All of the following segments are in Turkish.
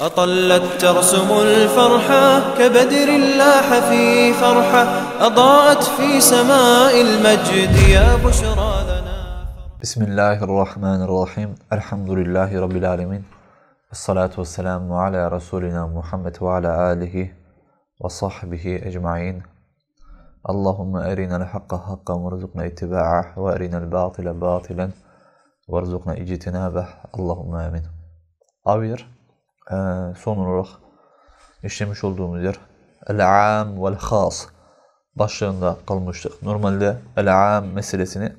أطلت ترسم الفرحة كبدر لاح في فرحة أضاءت في سماء المجد يا بشرى لنا بسم الله الرحمن الرحيم الحمد لله رب العالمين الصلاة والسلام على رسولنا محمد وعلى آله وصحبه أجمعين اللهم أرنا الحق حقا وارزقنا اتباعه وأرنا الباطل باطلا وارزقنا اجتنابه اللهم آمين أوير Ee, son olarak işlemiş olduğumuz yer El-Am vel-Khas başlığında kalmıştık. Normalde El-Am meselesini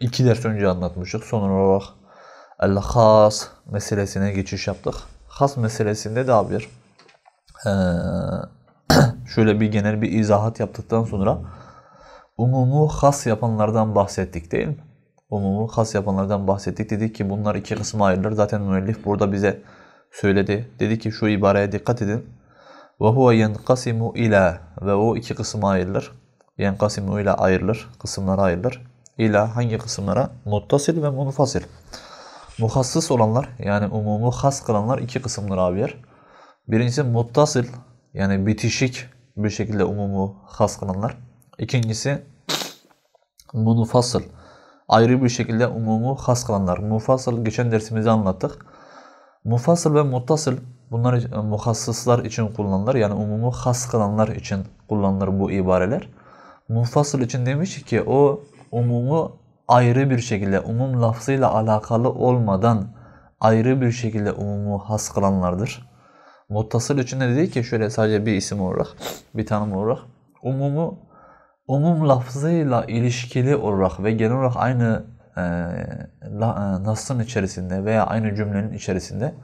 iki ders önce anlatmıştık. Son olarak El-Khas meselesine geçiş yaptık. Has meselesinde daha bir ee, şöyle bir genel bir izahat yaptıktan sonra umumu has yapanlardan bahsettik değil mi? Umumu has yapanlardan bahsettik. Dedik ki bunlar iki kısma ayrılır. Zaten müellif burada bize söyledi. Dedi ki şu ibareye dikkat edin. Ve huve yenkasimu ila ve o iki kısma ayrılır. Yenkasimu ila ayrılır. Kısımlara ayrılır. İla hangi kısımlara? Muttasil ve munfasil. Muhassıs olanlar yani umumu has kılanlar iki kısımdır abiyer. Birincisi muttasil, yani bitişik bir şekilde umumu has kılanlar. İkincisi munfasıl ayrı bir şekilde umumu has kılanlar. Munfasıl geçen dersimizde anlattık. Mufasıl ve muttasıl bunlar e, muhassıslar için kullanılır. Yani umumu has kılanlar için kullanılır bu ibareler. Mufasıl için demiş ki o umumu ayrı bir şekilde umum lafzıyla alakalı olmadan ayrı bir şekilde umumu has kılanlardır. Muttasıl için de dedi ki şöyle sadece bir isim olarak, bir tanım olarak umumu umum lafzıyla ilişkili olarak ve genel olarak aynı e, e, nasın içerisinde veya aynı cümlenin içerisinde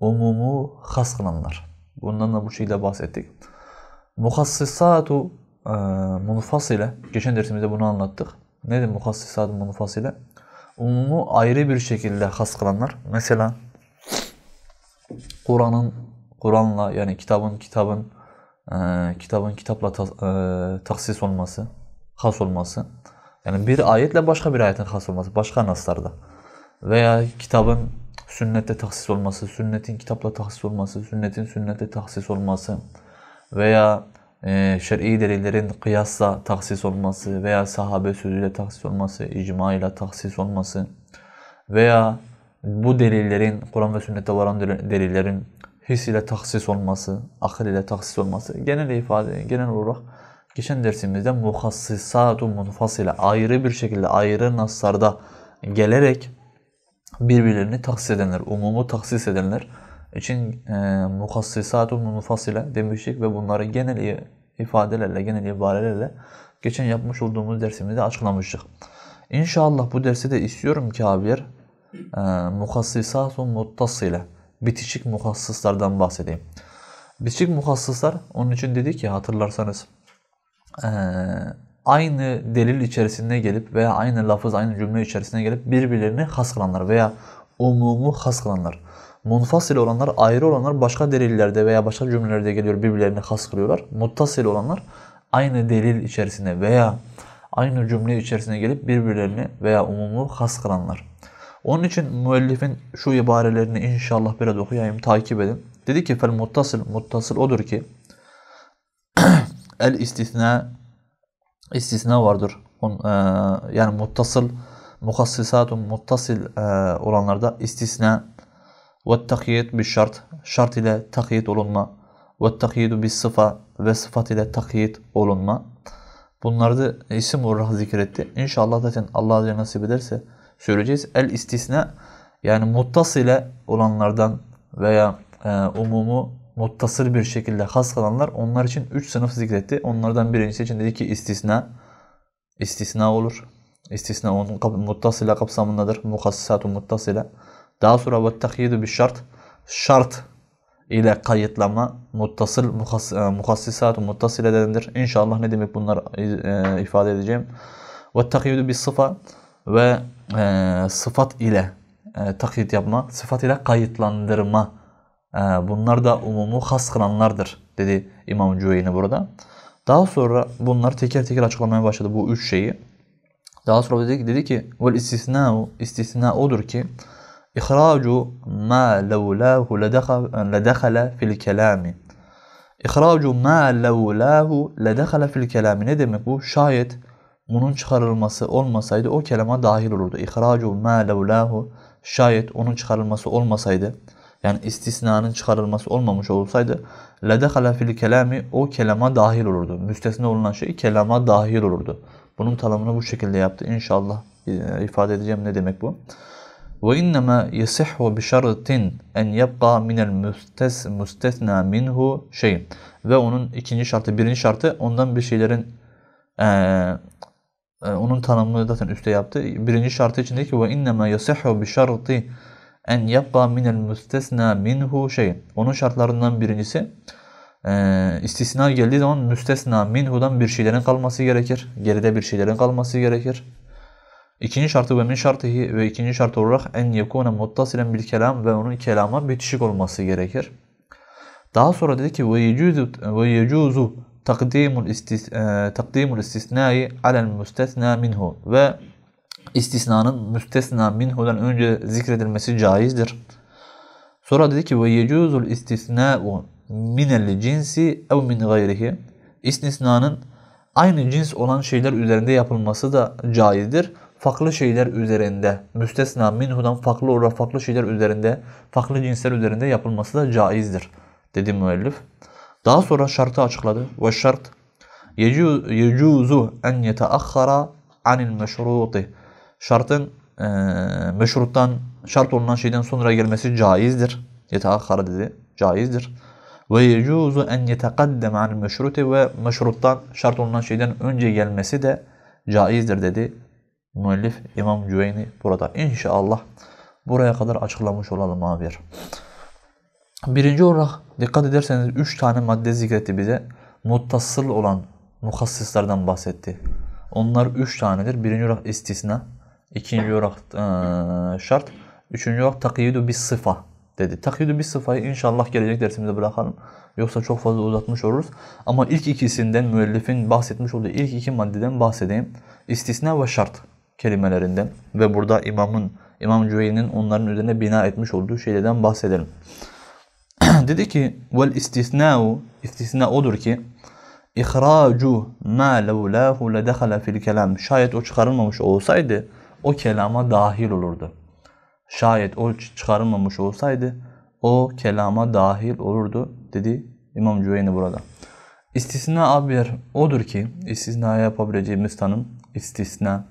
umumu has kılanlar. Bundan da bu şekilde bahsettik. Muhassisatu e, munfasile. Geçen dersimizde bunu anlattık. Nedir muhassisat munfasile? Umumu ayrı bir şekilde has kılanlar. Mesela Kur'an'ın Kur'an'la yani kitabın kitabın e, kitabın kitapla ta, e, taksis olması, has olması. Yani bir ayetle başka bir ayetin has olması, başka naslarda. Veya kitabın sünnette tahsis olması, sünnetin kitapla tahsis olması, sünnetin sünnette tahsis olması veya e, şer'i delillerin kıyasla tahsis olması veya sahabe sözüyle tahsis olması, icma ile tahsis olması veya bu delillerin, Kur'an ve sünnette varan delillerin his ile tahsis olması, akıl ile tahsis olması genel ifade, genel olarak Geçen dersimizde muhassisatun munfasile ayrı bir şekilde ayrı naslarda gelerek birbirlerini taksis edenler, umumu taksis edenler için e, muhassisatun munfasile demiştik ve bunları genel ifadelerle, genel ibarelerle geçen yapmış olduğumuz dersimizde açıklamıştık. İnşallah bu derste de istiyorum ki abiler e, muhassisatun muttasile bitişik muhassıslardan bahsedeyim. Bitişik muhassıslar onun için dedi ki hatırlarsanız ee, aynı delil içerisinde gelip veya aynı lafız, aynı cümle içerisinde gelip birbirlerini has kılanlar veya umumu has kılanlar. Munfasil olanlar, ayrı olanlar başka delillerde veya başka cümlelerde geliyor birbirlerini has kılıyorlar. Muttasil olanlar aynı delil içerisinde veya aynı cümle içerisinde gelip birbirlerini veya umumu has kılanlar. Onun için müellifin şu ibarelerini inşallah biraz okuyayım, takip edin. Dedi ki fel muttasil, muttasıl odur ki el istisna istisna vardır. E, yani muttasıl muhassisatun muttasil e, olanlarda istisna ve takyit bir şart şart ile takyit olunma ve takyidu bir sıfa ve sıfat ile takyit olunma. Bunları da isim olarak zikretti. İnşallah zaten Allah Azze nasip ederse söyleyeceğiz. El istisna yani ile olanlardan veya e, umumu muttasır bir şekilde has kalanlar onlar için 3 sınıf zikretti. Onlardan birincisi için dedi ki istisna. istisna olur. İstisna onun muttasıla kapsamındadır. Mukassisatü muttasıla. Daha sonra ve takyidu bir şart. Şart ile kayıtlama muttasıl muhass e, muhassisat muttasıl İnşallah ne demek bunlar e, e, ifade edeceğim. Ve takyidu bir sıfa ve sıfat ile e, takyit yapma, sıfat ile kayıtlandırma ee, bunlar da umumu has kılanlardır dedi İmam Cüveyni burada. Daha sonra bunlar teker teker açıklamaya başladı bu üç şeyi. Daha sonra dedi ki, dedi ki vel istisna istisna odur ki ihracu ma levlahu ledekhala fil kelami. İhracu ma levlahu ledekhala fil kelami ne demek bu? Şayet bunun çıkarılması olmasaydı o kelama dahil olurdu. İhracu ma levlahu şayet onun çıkarılması olmasaydı yani istisnanın çıkarılması olmamış olsaydı ledekhala fil kelami o kelama dahil olurdu. Müstesna olunan şey kelama dahil olurdu. Bunun tanımını bu şekilde yaptı. İnşallah e, ifade edeceğim ne demek bu. Ve innema yasihhu bi şartin en yabqa min el müstesna minhu şey. Ve onun ikinci şartı, birinci şartı ondan bir şeylerin ee, onun tanımını zaten üstte yaptı. Birinci şartı içindeki ve innema yasihhu bi şarti en yapma minel müstesna minhu şey. Onun şartlarından birincisi e, istisna geldiği zaman müstesna minhu'dan bir şeylerin kalması gerekir. Geride bir şeylerin kalması gerekir. İkinci şartı ve min şartı ve ikinci şart olarak en yekune muttasilen bir kelam ve onun kelama bitişik olması gerekir. Daha sonra dedi ki ve yecuzu ve yecuzu takdimul istis e, takdimul istisnai alel müstesna minhu ve istisnanın müstesna minhu'dan önce zikredilmesi caizdir. Sonra dedi ki ve yecuzul istisna'u minel cinsi ev min gayrihi. İstisnanın aynı cins olan şeyler üzerinde yapılması da caizdir. Farklı şeyler üzerinde, müstesna minhu'dan farklı olarak farklı şeyler üzerinde, farklı cinsler üzerinde yapılması da caizdir dedi müellif. Daha sonra şartı açıkladı. Ve şart yecuzu en yeteahhara anil meşruti şartın e, meşruttan, şart olunan şeyden sonra gelmesi caizdir. Yeteakhara dedi. Caizdir. Ve yecuzu en yetekaddeme anil meşruti ve meşruttan şart olunan şeyden önce gelmesi de caizdir dedi. Müellif İmam Cüveyni burada. İnşallah buraya kadar açıklamış olalım abi. Birinci olarak dikkat ederseniz üç tane madde zikretti bize. Muttasıl olan muhassislerden bahsetti. Onlar üç tanedir. Birinci olarak istisna. İkinci olarak e, şart. Üçüncü olarak takiyyüdü bir sıfa dedi. Takiyyüdü bir sıfayı inşallah gelecek dersimizde bırakalım. Yoksa çok fazla uzatmış oluruz. Ama ilk ikisinden müellifin bahsetmiş olduğu ilk iki maddeden bahsedeyim. İstisna ve şart kelimelerinden ve burada imamın İmam Cüveyni'nin onların üzerine bina etmiş olduğu şeylerden bahsedelim. dedi ki vel istisna'u istisna odur ki ihracu ma levlahu ledehala fil kelam şayet o çıkarılmamış olsaydı o kelama dahil olurdu. Şayet o çıkarılmamış olsaydı o kelama dahil olurdu dedi İmam Cüveyni burada. İstisna abi odur ki istisna yapabileceğimiz tanım istisna.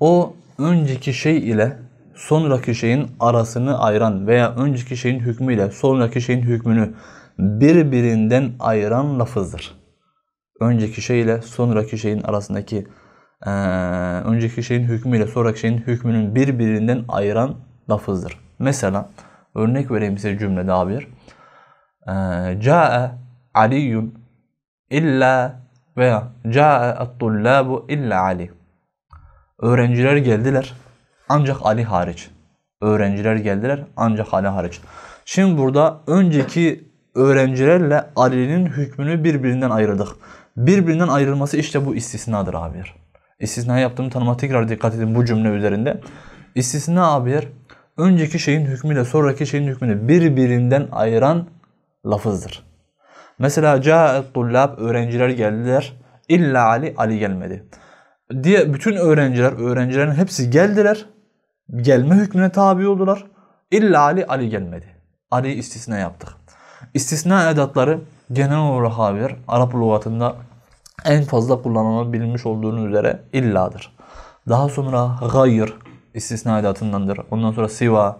O önceki şey ile sonraki şeyin arasını ayıran veya önceki şeyin hükmü ile sonraki şeyin hükmünü birbirinden ayıran lafızdır. Önceki şey ile sonraki şeyin arasındaki e, önceki şeyin hükmüyle ile sonraki şeyin hükmünün birbirinden ayıran lafızdır. Mesela örnek vereyim size cümle daha bir. Ee, Ca'e Aliyun illa veya Ca'e at-tullabu illa Ali. Öğrenciler geldiler ancak Ali hariç. Öğrenciler geldiler ancak Ali hariç. Şimdi burada önceki öğrencilerle Ali'nin hükmünü birbirinden ayırdık. Birbirinden ayrılması işte bu istisnadır abiler. İstisna yaptığım tanıma tekrar dikkat edin bu cümle üzerinde. İstisna abiler önceki şeyin hükmüyle sonraki şeyin hükmünü birbirinden ayıran lafızdır. Mesela caet tullab öğrenciler geldiler. İlla Ali Ali gelmedi. Diye bütün öğrenciler, öğrencilerin hepsi geldiler. Gelme hükmüne tabi oldular. İlla Ali Ali gelmedi. Ali istisna yaptık. İstisna edatları genel olarak haber Arap lügatında en fazla kullanılabilmiş olduğunu üzere illadır. Daha sonra gayr istisna edatındandır. Ondan sonra siva,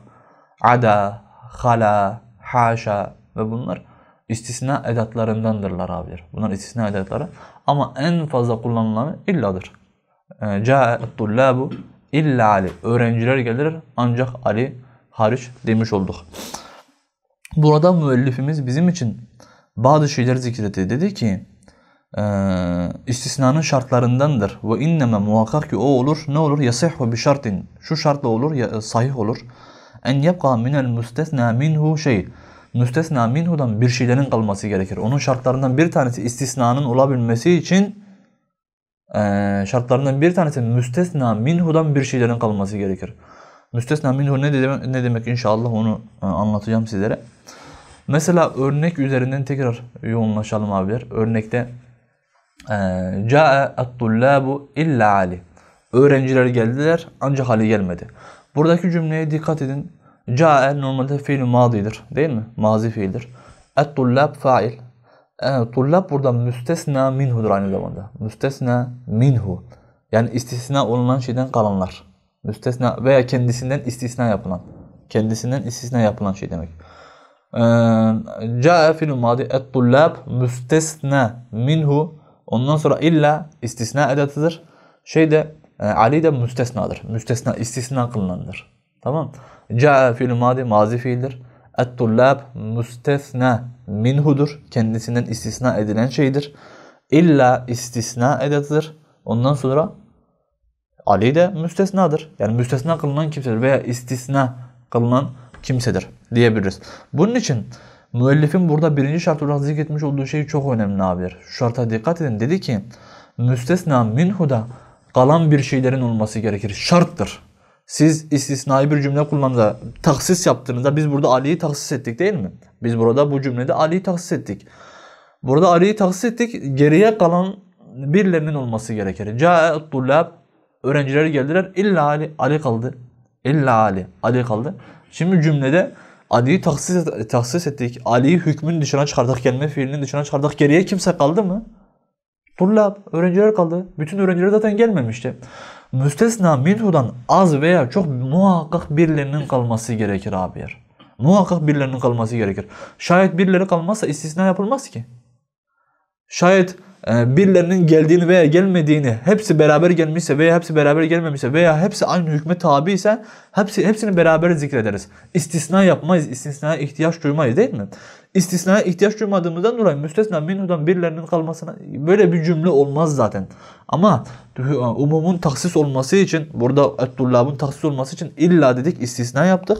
ada, hala, haşa ve bunlar istisna edatlarındandırlar abiler. Bunlar istisna edatları. Ama en fazla kullanılanı illadır. Ee, Câ'et tullâbu illa Ali. Öğrenciler gelir ancak Ali hariç demiş olduk. Burada müellifimiz bizim için bazı şeyler zikretti. Dedi ki e, istisnanın şartlarındandır. Ve inneme muhakkak ki o olur. Ne olur? Yasihhu bi şartin. Şu şartla olur. Ya, sahih olur. En yapka minel müstesna minhu şey. Müstesna minhudan bir şeylerin kalması gerekir. Onun şartlarından bir tanesi istisnanın olabilmesi için e, şartlarından bir tanesi müstesna minhudan bir şeylerin kalması gerekir. Müstesna minhu ne demek, ne demek inşallah onu e, anlatacağım sizlere. Mesela örnek üzerinden tekrar yoğunlaşalım abiler. Örnekte Câe ee, et-tullâbu illa Ali. Öğrenciler geldiler ancak Ali gelmedi. Buradaki cümleye dikkat edin. Câe normalde fiil madidir değil mi? Mazi fiildir. Et-tullâb fail. E, tullab burada müstesna minhudur aynı zamanda. Müstesna minhu. Yani istisna olunan şeyden kalanlar. Müstesna veya kendisinden istisna yapılan. Kendisinden istisna yapılan şey demek. Ee, Câe fil madi et müstesna minhu Ondan sonra illa istisna edatıdır. Şey de e, Ali de müstesnadır. Müstesna istisna kılınandır. Tamam. Ca'a fiil madi mazi fiildir. Et-tullab müstesna minhudur. Kendisinden istisna edilen şeydir. İlla istisna edatıdır. Ondan sonra Ali de müstesnadır. Yani müstesna kılınan kimsedir veya istisna kılınan kimsedir diyebiliriz. Bunun için Müellifin burada birinci şart olarak zikretmiş olduğu şey çok önemli abiler. Şu şarta dikkat edin. Dedi ki müstesna minhuda kalan bir şeylerin olması gerekir. Şarttır. Siz istisnai bir cümle kullandığınızda, taksis yaptığınızda biz burada Ali'yi taksis ettik değil mi? Biz burada bu cümlede Ali'yi taksis ettik. Burada Ali'yi taksis ettik. Geriye kalan birilerinin olması gerekir. Ca'e tullab öğrenciler geldiler. İlla Ali, Ali kaldı. İlla Ali, Ali kaldı. Şimdi cümlede Ali'yi tahsis, tahsis ettik. Ali'yi hükmün dışına çıkardık. Kelime fiilinin dışına çıkardık. Geriye kimse kaldı mı? Tullab, öğrenciler kaldı. Bütün öğrenciler zaten gelmemişti. Müstesna minhudan az veya çok muhakkak birilerinin kalması gerekir abi yer. Muhakkak birilerinin kalması gerekir. Şayet birileri kalmazsa istisna yapılmaz ki. Şayet ee, birilerinin geldiğini veya gelmediğini hepsi beraber gelmişse veya hepsi beraber gelmemişse veya hepsi aynı hükme tabi ise hepsi, hepsini beraber zikrederiz. İstisna yapmayız, istisnaya ihtiyaç duymayız değil mi? İstisnaya ihtiyaç duymadığımızdan dolayı müstesna minhudan birilerinin kalmasına böyle bir cümle olmaz zaten. Ama e, umumun taksis olması için burada ettullabın taksis olması için illa dedik istisna yaptık.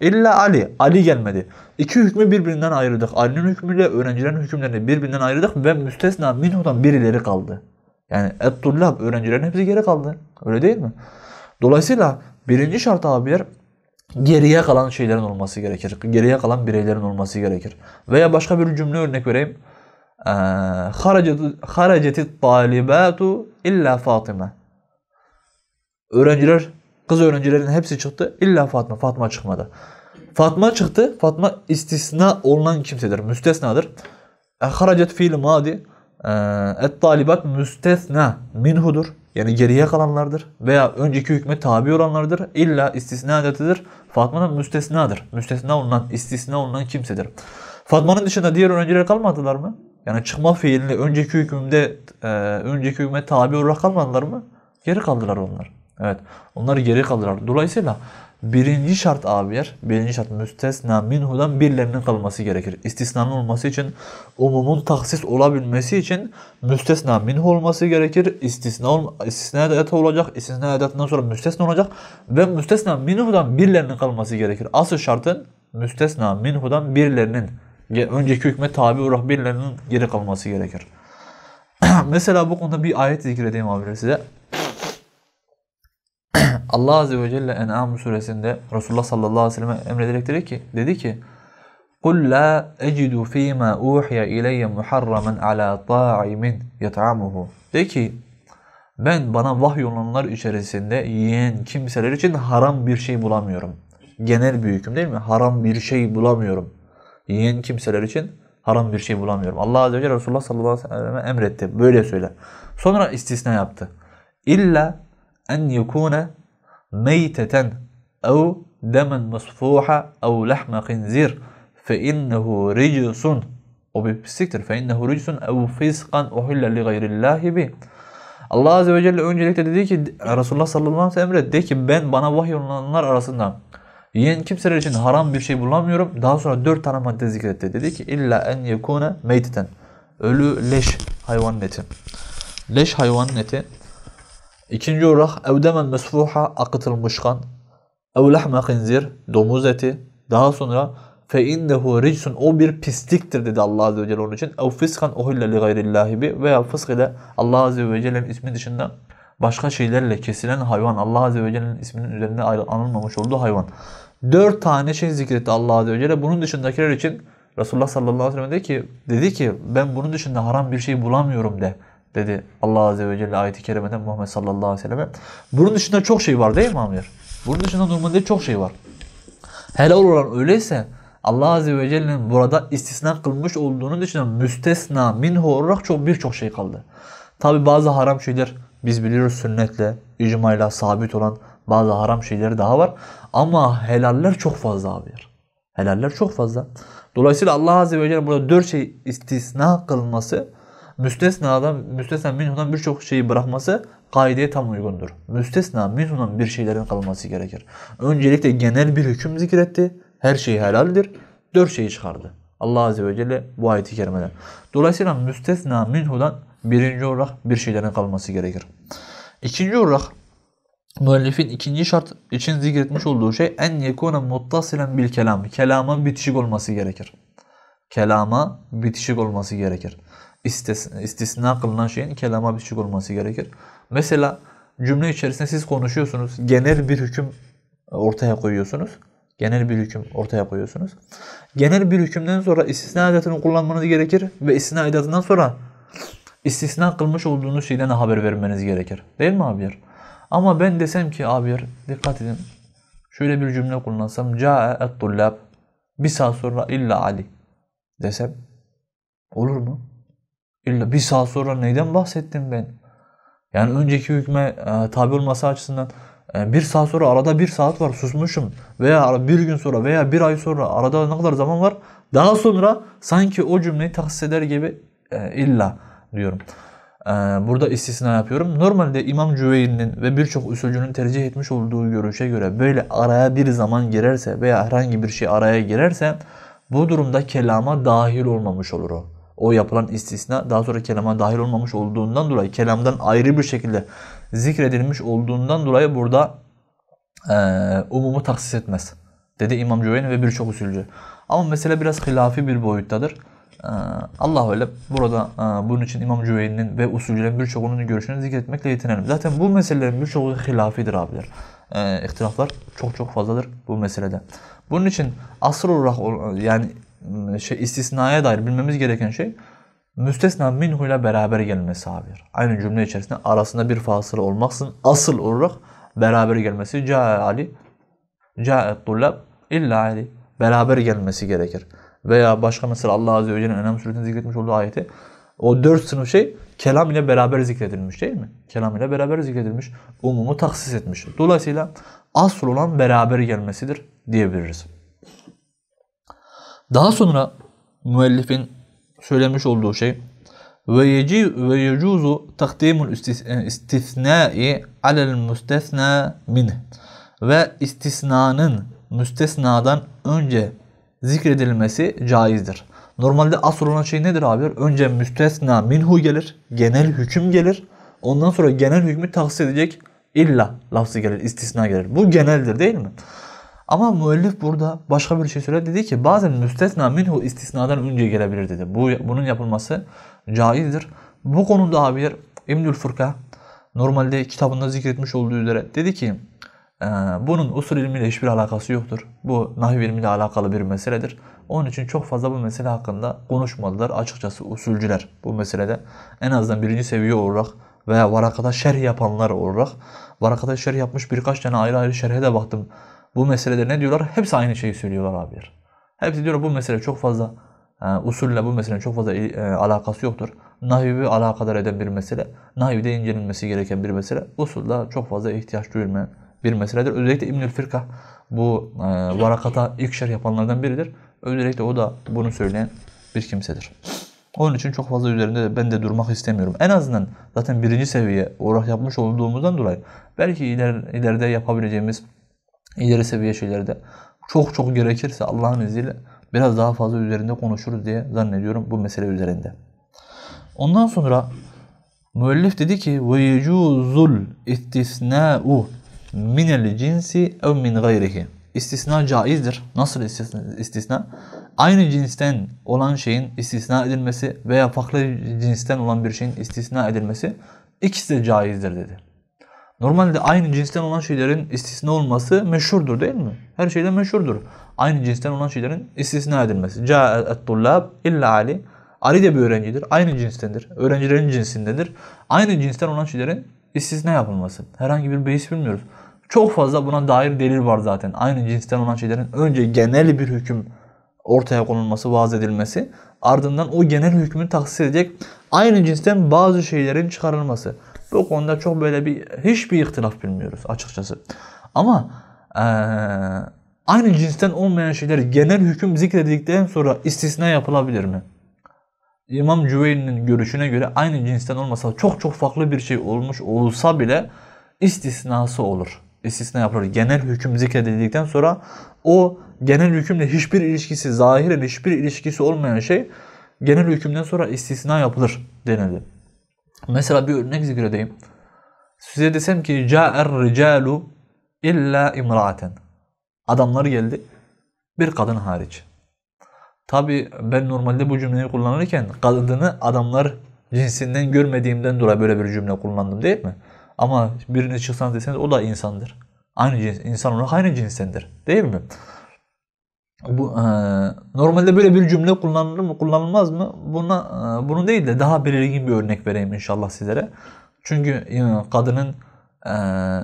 İlla Ali. Ali gelmedi. İki hükmü birbirinden ayırdık. Ali'nin hükmüyle öğrencilerin hükümlerini birbirinden ayırdık ve müstesna minhudan birileri kaldı. Yani ettullab öğrencilerin hepsi geri kaldı. Öyle değil mi? Dolayısıyla birinci şart abiler geriye kalan şeylerin olması gerekir. Geriye kalan bireylerin olması gerekir. Veya başka bir cümle örnek vereyim. Ee, haraceti talibatu illa Fatime. Öğrenciler Kız öğrencilerin hepsi çıktı. İlla Fatma. Fatma çıkmadı. Fatma çıktı. Fatma istisna olunan kimsedir. Müstesnadır. E, haracet fiili madi. E, et talibat müstesna minhudur. Yani geriye kalanlardır veya önceki hükme tabi olanlardır. İlla istisna adetidir. Fatma da müstesnadır. Müstesna olunan, istisna olunan kimsedir. Fatma'nın dışında diğer öğrenciler kalmadılar mı? Yani çıkma fiilini önceki hükümde, e, önceki hükme tabi olarak kalmadılar mı? Geri kaldılar onlar. Evet. Onlar geri kalırlar. Dolayısıyla birinci şart abiyer, birinci şart müstesna minhudan birilerinin kalması gerekir. İstisnanın olması için, umumun taksis olabilmesi için müstesna minhu olması gerekir. İstisna, ol, istisna edat olacak, istisna edatından sonra müstesna olacak ve müstesna minhudan birilerinin kalması gerekir. Asıl şartın müstesna minhudan birilerinin, önceki hükme tabi olarak birilerinin geri kalması gerekir. Mesela bu konuda bir ayet zikredeyim abiler size. Allah Azze ve Celle En'am suresinde Resulullah sallallahu aleyhi ve selleme emrederek dedi ki, dedi ki قُلْ لَا اَجِدُ ف۪ي مَا اُوحِيَ اِلَيَّ مُحَرَّمًا عَلَى طَاعِمٍ يَطْعَمُهُ De ki, ben bana vahyolunanlar içerisinde yiyen kimseler için haram bir şey bulamıyorum. Genel bir hüküm değil mi? Haram bir şey bulamıyorum. Yiyen kimseler için haram bir şey bulamıyorum. Allah Azze ve Celle Resulullah sallallahu aleyhi ve sellem'e emretti. Böyle söyle. Sonra istisna yaptı. İlla en yekune Meyteten, ميتة أو دما مصفوحة أو لحم خنزير فإنه رجس O bir pisliktir. فَاِنَّهُ رِجْسٌ اَوْ فِسْقًا اُحِلَّ li اللّٰهِ بِهِ Allah Azze ve Celle öncelikle dedi ki Resulullah sallallahu aleyhi ve sellem emret de ki ben bana vahiy olanlar arasında yiyen kimseler için haram bir şey bulamıyorum. Daha sonra dört tane madde zikretti. Dedi ki illa en yekune meyteten, Ölü leş hayvan neti, Leş hayvan neti. İkinci olarak evdemen mesfuha akıtılmış kan. Ev lehme domuz eti. Daha sonra fe innehu ricsun o bir pisliktir dedi Allah Azze ve Celle onun için. Ev fiskan uhille li gayrillahi bi veya fısk ile Allah Azze ve Celle'nin ismi dışında başka şeylerle kesilen hayvan. Allah Azze ve Celle'nin isminin üzerinde anılmamış olduğu hayvan. Dört tane şey zikretti Allah Azze ve Celle. Bunun dışındakiler için Resulullah sallallahu aleyhi ve sellem dedi ki, dedi ki ben bunun dışında haram bir şey bulamıyorum de dedi Allah Azze ve Celle ayeti kerimeden Muhammed sallallahu aleyhi ve selleme. Bunun dışında çok şey var değil mi Amir? Bunun dışında normalde çok şey var. Helal olan öyleyse Allah Azze ve Celle'nin burada istisna kılmış olduğunun dışında müstesna minhu olarak çok birçok şey kaldı. Tabi bazı haram şeyler biz biliyoruz sünnetle, icmayla sabit olan bazı haram şeyler daha var. Ama helaller çok fazla abi. Helaller çok fazla. Dolayısıyla Allah Azze ve Celle burada dört şey istisna kılması müstesnadan, müstesna minhudan birçok şeyi bırakması kaideye tam uygundur. Müstesna minhudan bir şeylerin kalması gerekir. Öncelikle genel bir hüküm zikretti. Her şey helaldir. Dört şeyi çıkardı. Allah Azze ve Celle bu ayeti kerimede. Dolayısıyla müstesna minhudan birinci olarak bir şeylerin kalması gerekir. İkinci olarak müellifin ikinci şart için zikretmiş olduğu şey en yekune muttasilen bil kelam. Kelama bitişik olması gerekir. Kelama bitişik olması gerekir istisna, istisna kılınan şeyin kelama biçik olması gerekir. Mesela cümle içerisinde siz konuşuyorsunuz. Genel bir hüküm ortaya koyuyorsunuz. Genel bir hüküm ortaya koyuyorsunuz. Genel bir hükümden sonra istisna edatını kullanmanız gerekir ve istisna edatından sonra istisna kılmış olduğunuz şeyden haber vermeniz gerekir. Değil mi abiler? Ama ben desem ki abiler dikkat edin. Şöyle bir cümle kullansam. Ca'e et-tullab. Bir saat sonra illa Ali desem olur mu? İlla bir saat sonra neyden bahsettim ben? Yani önceki hükme e, tabi olması açısından e, bir saat sonra arada bir saat var susmuşum. Veya bir gün sonra veya bir ay sonra arada ne kadar zaman var? Daha sonra sanki o cümleyi taksis eder gibi e, illa diyorum. E, burada istisna yapıyorum. Normalde İmam Cüveyni'nin ve birçok usulcünün tercih etmiş olduğu görüşe göre böyle araya bir zaman girerse veya herhangi bir şey araya girerse bu durumda kelama dahil olmamış olur o. O yapılan istisna daha sonra kelama dahil olmamış olduğundan dolayı kelamdan ayrı bir şekilde zikredilmiş olduğundan dolayı burada e, umumu taksis etmez. Dedi İmam Cüveyni ve birçok usulcü. Ama mesele biraz hilafi bir boyuttadır. Allah öyle burada bunun için İmam Cüveyni'nin ve usulcülerin birçoğunun görüşünü zikretmekle yetinelim. Zaten bu meselelerin birçoğu hilafidir abiler. İhtilaflar çok çok fazladır bu meselede. Bunun için asıl olarak yani şey istisnaya dair bilmemiz gereken şey müstesna minhu ile beraber gelmesi abidir. Aynı cümle içerisinde arasında bir fasıl olmaksın asıl olarak beraber gelmesi ca'e ali ca'e tullab illa ali beraber gelmesi gerekir. Veya başka mesela Allah Azze ve Celle'nin önem suretinde zikretmiş olduğu ayeti o dört sınıf şey kelam ile beraber zikredilmiş değil mi? Kelam ile beraber zikredilmiş. Umumu taksis etmiş. Dolayısıyla asıl olan beraber gelmesidir diyebiliriz. Daha sonra müellifin söylemiş olduğu şey ve yeci ve yecuzu takdimul istisnai e, alel müstesna min ve istisnanın müstesnadan önce zikredilmesi caizdir. Normalde asıl olan şey nedir abi? Önce müstesna minhu gelir, genel hüküm gelir. Ondan sonra genel hükmü tahsis edecek illa lafzı gelir, istisna gelir. Bu geneldir değil mi? Ama müellif burada başka bir şey söyledi. Dedi ki bazen müstesna minhu istisnadan önce gelebilir dedi. Bu, bunun yapılması caizdir. Bu konuda abiler İbnül Fırka normalde kitabında zikretmiş olduğu üzere dedi ki e, bunun usul ilmiyle hiçbir alakası yoktur. Bu nahiv ilmiyle alakalı bir meseledir. Onun için çok fazla bu mesele hakkında konuşmadılar. Açıkçası usulcüler bu meselede en azından birinci seviye olarak veya varakada şerh yapanlar olarak varakada şerh yapmış birkaç tane ayrı ayrı şerhe de baktım bu meselede ne diyorlar? Hepsi aynı şeyi söylüyorlar abi. Hepsi diyor bu mesele çok fazla e, usulle bu meselenin çok fazla e, alakası yoktur. Nahibi alakadar eden bir mesele. Nahivde incelenmesi gereken bir mesele. Usulda çok fazla ihtiyaç duyulmayan bir meseledir. Özellikle İbnül firka bu e, varakata ilk şer yapanlardan biridir. Özellikle o da bunu söyleyen bir kimsedir. Onun için çok fazla üzerinde ben de durmak istemiyorum. En azından zaten birinci seviye olarak yapmış olduğumuzdan dolayı belki iler, ileride yapabileceğimiz ileri seviye şeylerde çok çok gerekirse Allah'ın izniyle biraz daha fazla üzerinde konuşuruz diye zannediyorum bu mesele üzerinde. Ondan sonra müellif dedi ki ve yecuzul istisna'u min minel cinsi ev min gayrihi. İstisna caizdir. Nasıl istisna? istisna? Aynı cinsten olan şeyin istisna edilmesi veya farklı cinsten olan bir şeyin istisna edilmesi ikisi de caizdir dedi. Normalde aynı cinsten olan şeylerin istisna olması meşhurdur değil mi? Her şeyde meşhurdur. Aynı cinsten olan şeylerin istisna edilmesi. Ca'et tullab illa Ali. Ali de bir öğrencidir. Aynı cinstendir. Öğrencilerin cinsindedir. Aynı cinsten olan şeylerin istisna yapılması. Herhangi bir beis bilmiyoruz. Çok fazla buna dair delil var zaten. Aynı cinsten olan şeylerin önce genel bir hüküm ortaya konulması, vaaz edilmesi. Ardından o genel hükmü taksis edecek aynı cinsten bazı şeylerin çıkarılması ve o konuda çok böyle bir hiçbir ihtilaf bilmiyoruz açıkçası. Ama aynı cinsten olmayan şeyler genel hüküm zikredildikten sonra istisna yapılabilir mi? İmam Cüveyni'nin görüşüne göre aynı cinsten olmasa çok çok farklı bir şey olmuş olsa bile istisnası olur. İstisna yapılır. Genel hüküm zikredildikten sonra o genel hükümle hiçbir ilişkisi, zahiren hiçbir ilişkisi olmayan şey genel hükümden sonra istisna yapılır denildi. Mesela bir örnek zikredeyim. Size desem ki ca'er ricalu illa imraten. Adamlar geldi. Bir kadın hariç. Tabi ben normalde bu cümleyi kullanırken kadını adamlar cinsinden görmediğimden dolayı böyle bir cümle kullandım değil mi? Ama biriniz çıksanız deseniz o da insandır. Aynı cins, insan olarak aynı cinstendir. Değil mi? Bu e, normalde böyle bir cümle kullanılır mı, kullanılmaz mı? Buna e, bunu değil de daha belirgin bir örnek vereyim inşallah sizlere. Çünkü e, kadının e,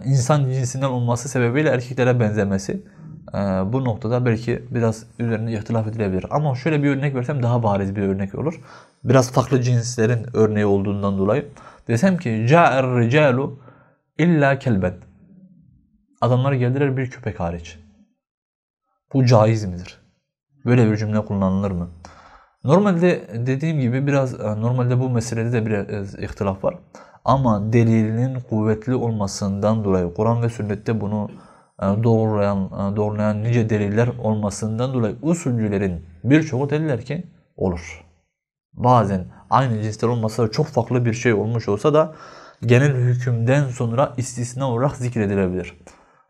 insan cinsinden olması sebebiyle erkeklere benzemesi e, bu noktada belki biraz üzerinde ihtilaf edilebilir. Ama şöyle bir örnek versem daha bariz bir örnek olur. Biraz farklı cinslerin örneği olduğundan dolayı desem ki ca'er ricalu illa kelben. Adamlar geldiler bir köpek hariç. Bu caiz midir? Böyle bir cümle kullanılır mı? Normalde dediğim gibi biraz e, normalde bu meselede de biraz e, ihtilaf var. Ama delilinin kuvvetli olmasından dolayı Kur'an ve sünnette bunu e, doğrulayan, doğrulayan nice deliller olmasından dolayı usulcülerin birçoğu dediler ki olur. Bazen aynı cinsler olmasa çok farklı bir şey olmuş olsa da genel hükümden sonra istisna olarak zikredilebilir.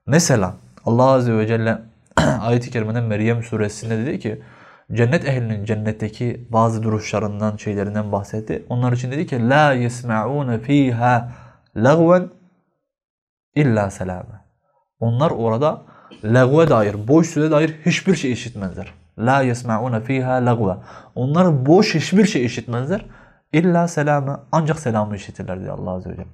Mesela Allah Azze ve Celle ayet-i kerimede Meryem suresinde dedi ki cennet ehlinin cennetteki bazı duruşlarından, şeylerinden bahsetti. Onlar için dedi ki la yesma'un fiha lagwen illa selame. Onlar orada lagwa dair, boş söze dair hiçbir şey işitmezler. La yesma'un fiha lagwa. Onlar boş hiçbir şey işitmezler. İlla selame. Ancak selamı işitirler diyor Allah Azze ve Celle.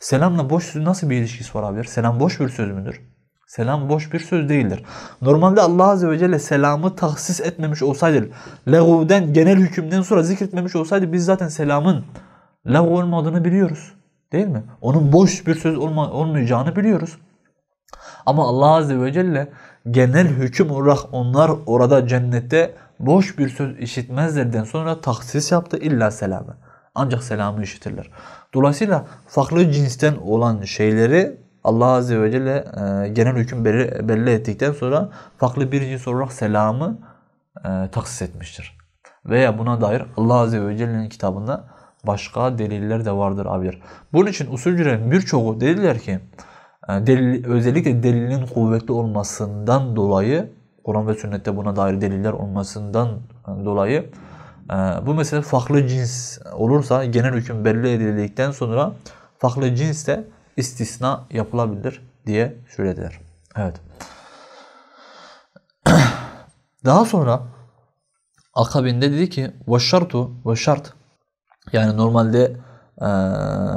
Selamla boş sözün nasıl bir ilişkisi abi? Selam boş bir söz müdür? Selam boş bir söz değildir. Normalde Allah Azze ve Celle selamı tahsis etmemiş olsaydı, laguvden, genel hükümden sonra zikretmemiş olsaydı biz zaten selamın lagu olmadığını biliyoruz. Değil mi? Onun boş bir söz olma, olmayacağını biliyoruz. Ama Allah Azze ve Celle genel hüküm olarak onlar orada cennette boş bir söz işitmezlerden sonra tahsis yaptı illa selamı. Ancak selamı işitirler. Dolayısıyla farklı cinsten olan şeyleri Allah Azze ve Celle e, genel hüküm belli, belli ettikten sonra farklı bir cins olarak selamı e, taksis etmiştir. Veya buna dair Allah Azze ve Celle'nin kitabında başka deliller de vardır abiler. Bunun için usulcülerin birçoğu dediler ki e, delil, özellikle delilin kuvvetli olmasından dolayı Kur'an ve sünnette buna dair deliller olmasından dolayı e, bu mesele farklı cins olursa genel hüküm belli edildikten sonra farklı cins de istisna yapılabilir diye söylediler. Evet. Daha sonra akabinde dedi ki ve şartu ve şart yani normalde e,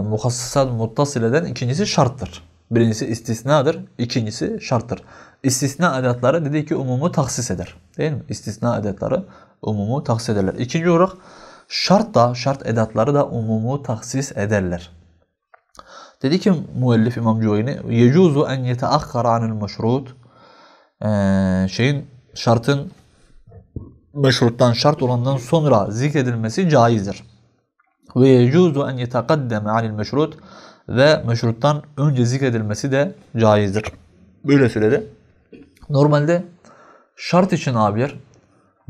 muhassısat muttasıl eden ikincisi şarttır. Birincisi istisnadır, ikincisi şarttır. İstisna adatları dedi ki umumu taksis eder. Değil mi? İstisna adatları umumu taksis ederler. İkinci olarak şart da, şart edatları da umumu taksis ederler. Dedi ki müellif İmam Cüveyni yecuzu en yeteakhar anil meşrut ee, şeyin şartın meşruttan şart olandan sonra zikredilmesi caizdir. Ve yecuzu en yetekaddeme anil meşrut ve meşruttan önce zikredilmesi de caizdir. Böyle söyledi. Normalde şart için abiler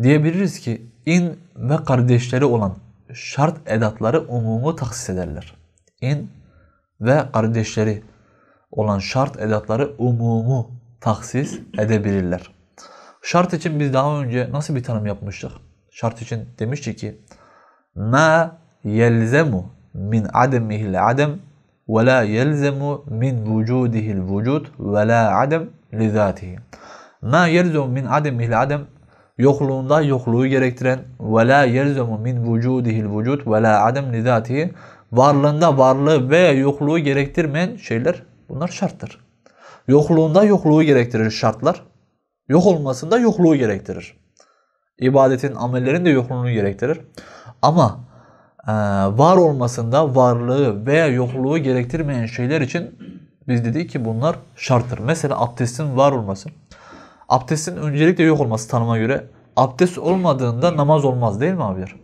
diyebiliriz ki in ve kardeşleri olan şart edatları umumu taksis ederler. İn ve kardeşleri olan şart edatları umumu taksis edebilirler. Şart için biz daha önce nasıl bir tanım yapmıştık? Şart için demiştik ki ma yelzemu min ademihil adem ve la yelzemu min vücudihil vücud ve la adem li zatihi. Ma yelzemu min ademihil adem yokluğunda yokluğu gerektiren ve la yelzemu min vücudihil vücud ve la adem li zatihi varlığında varlığı veya yokluğu gerektirmeyen şeyler bunlar şarttır. Yokluğunda yokluğu gerektirir şartlar. Yok olmasında yokluğu gerektirir. İbadetin, amellerin de yokluğunu gerektirir. Ama e, var olmasında varlığı veya yokluğu gerektirmeyen şeyler için biz dedik ki bunlar şarttır. Mesela abdestin var olması. Abdestin öncelikle yok olması tanıma göre. Abdest olmadığında namaz olmaz değil mi abiler?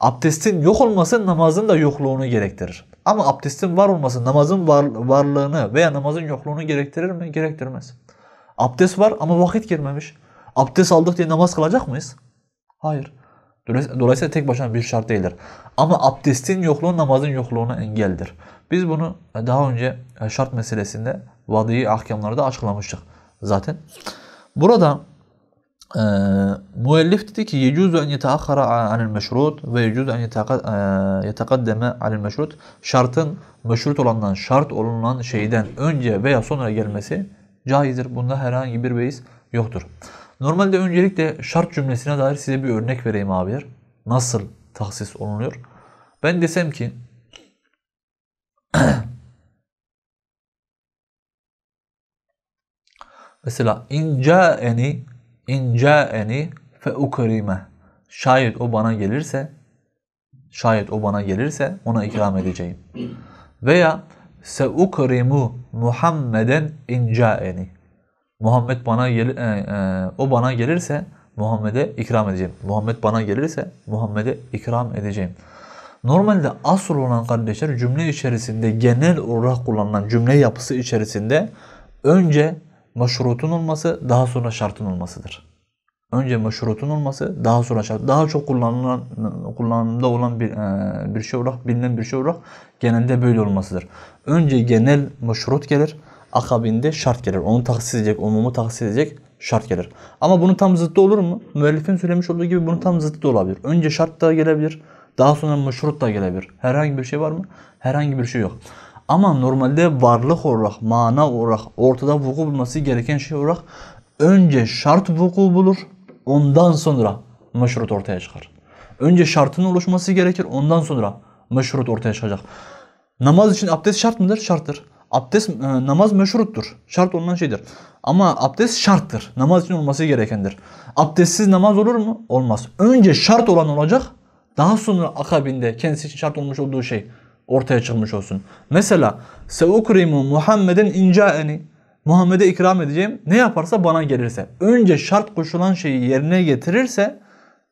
Abdestin yok olması namazın da yokluğunu gerektirir. Ama abdestin var olması namazın var, varlığını veya namazın yokluğunu gerektirir mi? Gerektirmez. Abdest var ama vakit girmemiş. Abdest aldık diye namaz kılacak mıyız? Hayır. Dolayısıyla tek başına bir şart değildir. Ama abdestin yokluğu namazın yokluğuna engeldir. Biz bunu daha önce e, şart meselesinde vadiyi ahkamlarda açıklamıştık zaten. Burada e, müellif dedi ki yecuzu en yetaakhara anil meşrut ve yecuzu en yetekaddeme anil meşrut. Şartın meşrut olandan, şart olunan şeyden önce veya sonra gelmesi caizdir. Bunda herhangi bir beis yoktur. Normalde öncelikle şart cümlesine dair size bir örnek vereyim abiler. Nasıl tahsis olunuyor? Ben desem ki mesela incaeni İncaeni fe ukrime. Şayet o bana gelirse, şayet o bana gelirse ona ikram edeceğim. Veya se ukrimu Muhammeden incaeni. Muhammed bana gel e, e, o bana gelirse Muhammed'e ikram edeceğim. Muhammed bana gelirse Muhammed'e ikram edeceğim. Normalde asıl olan kardeşler cümle içerisinde genel olarak kullanılan cümle yapısı içerisinde önce maşrutun olması daha sonra şartın olmasıdır. Önce maşrutun olması daha sonra şart. Daha çok kullanılan kullanımda olan bir e, bir şey olarak bilinen bir şey olarak genelde böyle olmasıdır. Önce genel maşrut gelir. Akabinde şart gelir. Onu taksis edecek, umumu taksis edecek şart gelir. Ama bunun tam zıttı olur mu? Müellifin söylemiş olduğu gibi bunun tam zıttı da olabilir. Önce şart da gelebilir. Daha sonra maşrut da gelebilir. Herhangi bir şey var mı? Herhangi bir şey yok. Ama normalde varlık olarak, mana olarak, ortada vuku bulması gereken şey olarak önce şart vuku bulur, ondan sonra meşrut ortaya çıkar. Önce şartın oluşması gerekir, ondan sonra meşrut ortaya çıkacak. Namaz için abdest şart mıdır? Şarttır. Abdest e, namaz meşruttur. Şart olan şeydir. Ama abdest şarttır. Namaz için olması gerekendir. Abdestsiz namaz olur mu? Olmaz. Önce şart olan olacak. Daha sonra akabinde kendisi için şart olmuş olduğu şey ortaya çıkmış olsun. Mesela seukrimu Muhammed'in incaeni Muhammed'e ikram edeceğim ne yaparsa bana gelirse. Önce şart koşulan şeyi yerine getirirse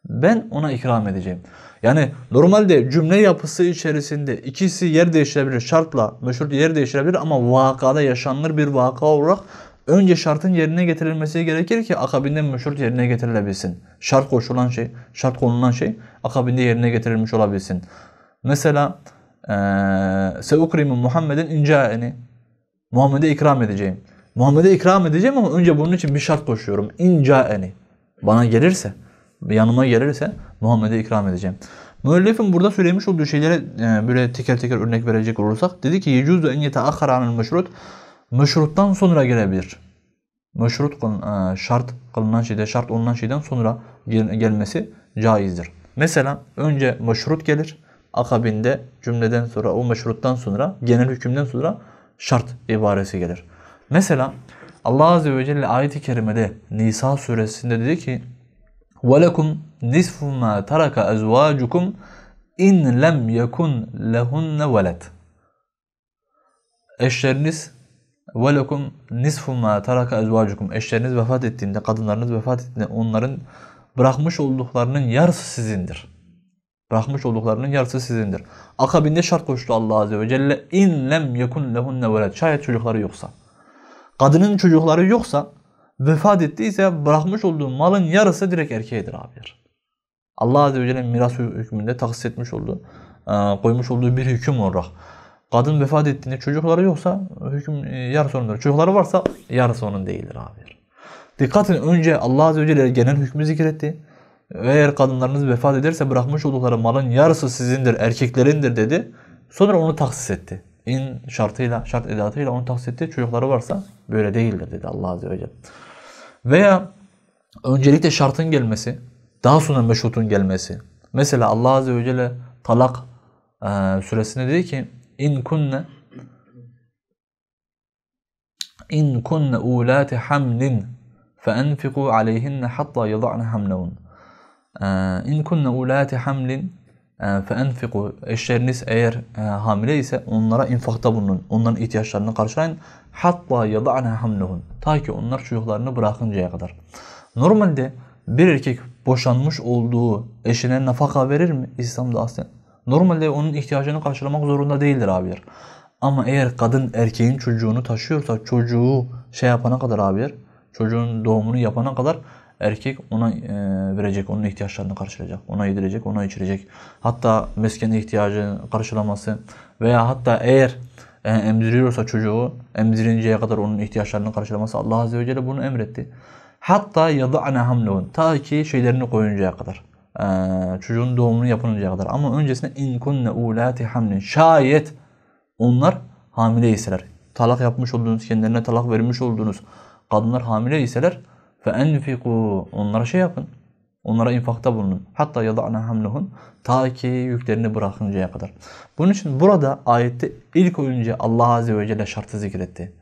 ben ona ikram edeceğim. Yani normalde cümle yapısı içerisinde ikisi yer değiştirebilir. Şartla meşhur yer değiştirebilir ama vakada yaşanır bir vaka olarak önce şartın yerine getirilmesi gerekir ki akabinde meşhur yerine getirilebilsin. Şart koşulan şey, şart konulan şey akabinde yerine getirilmiş olabilsin. Mesela ee, Seukrimu Muhammed'in incaeni. Muhammed'e ikram edeceğim. Muhammed'e ikram edeceğim ama önce bunun için bir şart koşuyorum. İncaeni. Bana gelirse, yanıma gelirse Muhammed'e ikram edeceğim. Müellifin burada söylemiş olduğu şeylere e, böyle teker teker örnek verecek olursak dedi ki yecuzu en yeteahhara anil meşrut meşruttan sonra gelebilir. Meşrut e, şart kılınan şeyde şart olunan şeyden sonra gelmesi caizdir. Mesela önce meşrut gelir akabinde cümleden sonra, o meşruttan sonra, genel hükümden sonra şart ibaresi gelir. Mesela Allah Azze ve Celle ayet-i kerimede Nisa suresinde dedi ki وَلَكُمْ نِسْفُ مَا تَرَكَ أَزْوَاجُكُمْ اِنْ لَمْ يَكُنْ لَهُنَّ وَلَدْ Eşleriniz وَلَكُمْ نِسْفُ مَا تَرَكَ أَزْوَاجُكُمْ Eşleriniz vefat ettiğinde, kadınlarınız vefat ettiğinde onların bırakmış olduklarının yarısı sizindir. Bırakmış olduklarının yarısı sizindir. Akabinde şart koştu Allah Azze ve Celle. İn lem yekun lehunne veled. Şayet çocukları yoksa. Kadının çocukları yoksa vefat ettiyse bırakmış olduğu malın yarısı direkt erkeğidir abiler. Allah Azze ve Celle'nin miras hükmünde taksis etmiş olduğu, ee, koymuş olduğu bir hüküm olarak. Kadın vefat ettiğinde çocukları yoksa hüküm e, yarısı onundur. Çocukları varsa yarısı onun değildir abiler. Dikkatin önce Allah Azze ve Celle genel hükmü zikretti. Eğer kadınlarınız vefat ederse bırakmış oldukları malın yarısı sizindir, erkeklerindir dedi. Sonra onu taksis etti. İn şartıyla, şart edatıyla onu taksis etti. Çocukları varsa böyle değildir dedi Allah Azze ve Celle. Veya öncelikle şartın gelmesi, daha sonra meşrutun gelmesi. Mesela Allah Azze ve Celle talak e, süresinde dedi ki in kunne in kunne ulati hamlin fe enfiku aleyhinne hatta yada'ne hamlevun. Ee, in kunne ulati hamlin e, feenfiku eşleriniz eğer e, hamile ise onlara infakta bulunun. Onların ihtiyaçlarını karşılayın. Hatta yada'na hamluhun. Ta ki onlar çocuklarını bırakıncaya kadar. Normalde bir erkek boşanmış olduğu eşine nafaka verir mi İslam'da aslında? Normalde onun ihtiyacını karşılamak zorunda değildir abiler. Ama eğer kadın erkeğin çocuğunu taşıyorsa çocuğu şey yapana kadar abiler, çocuğun doğumunu yapana kadar erkek ona e, verecek, onun ihtiyaçlarını karşılayacak, ona yedirecek, ona içirecek. Hatta meskene ihtiyacı karşılaması veya hatta eğer e, emziriyorsa çocuğu emzirinceye kadar onun ihtiyaçlarını karşılaması Allah Azze ve Celle bunu emretti. Hatta yada'ne hamlehun ta ki şeylerini koyuncaya kadar. E, çocuğun doğumunu yapıncaya kadar. Ama öncesinde in kunne ulati hamlin. Şayet onlar hamile iseler. Talak yapmış olduğunuz, kendilerine talak vermiş olduğunuz kadınlar hamile iseler فَاَنْفِقُوا Onlara şey yapın. Onlara infakta bulunun. Hatta ya yada'na hamluhun. Ta ki yüklerini bırakıncaya kadar. Bunun için burada ayette ilk önce Allah Azze ve Celle şartı zikretti.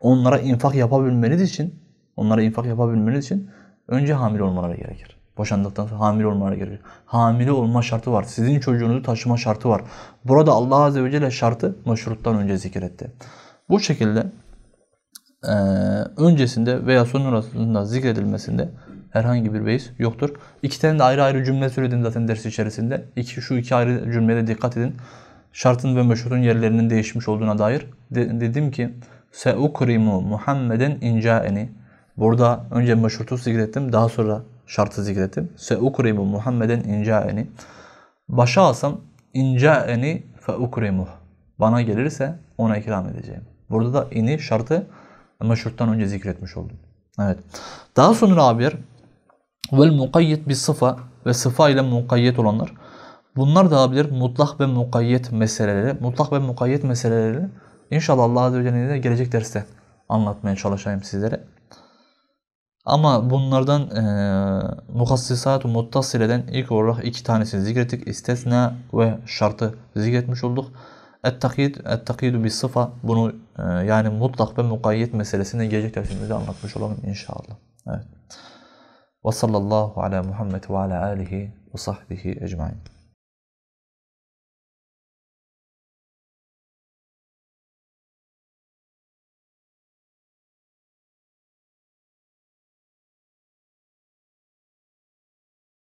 Onlara infak yapabilmeniz için, onlara infak yapabilmeniz için önce hamile olmaları gerekir. Boşandıktan sonra hamile olmaları gerekir. Hamile olma şartı var. Sizin çocuğunuzu taşıma şartı var. Burada Allah Azze ve Celle şartı meşruttan önce zikretti. Bu şekilde ee, öncesinde veya sonrasında zikredilmesinde herhangi bir beis yoktur. İki tane de ayrı ayrı cümle söyledim zaten ders içerisinde. İki, şu iki ayrı cümlede dikkat edin. Şartın ve meşhurun yerlerinin değişmiş olduğuna dair de, dedim ki Seukrimu Muhammeden incaeni. Burada önce meşrutu zikrettim. Daha sonra şartı zikrettim. Seukrimu Muhammeden incaeni. Başa alsam incaeni fe ukrimuh. Bana gelirse ona ikram edeceğim. Burada da ini şartı ama meşhurttan önce zikretmiş oldum. Evet. Daha sonra abiler vel mukayyet bir sıfa ve sıfa ile mukayyet olanlar bunlar da abiler mutlak ve mukayyet meseleleri. Mutlak ve mukayyet meseleleri inşallah Allah Azze ve Celle'nin de gelecek derste anlatmaya çalışayım sizlere. Ama bunlardan e, muhassisat-ı muttasıl eden ilk olarak iki tanesini zikrettik. İstesna ve şartı zikretmiş olduk. التقييد التقييد بالصفة بنو آه، يعني مطلق بالمقايد meselesine gelecek dersimizde anlatmış olalım inşallah. Evet. وصلى الله على محمد وعلى آله وصحبه أجمعين.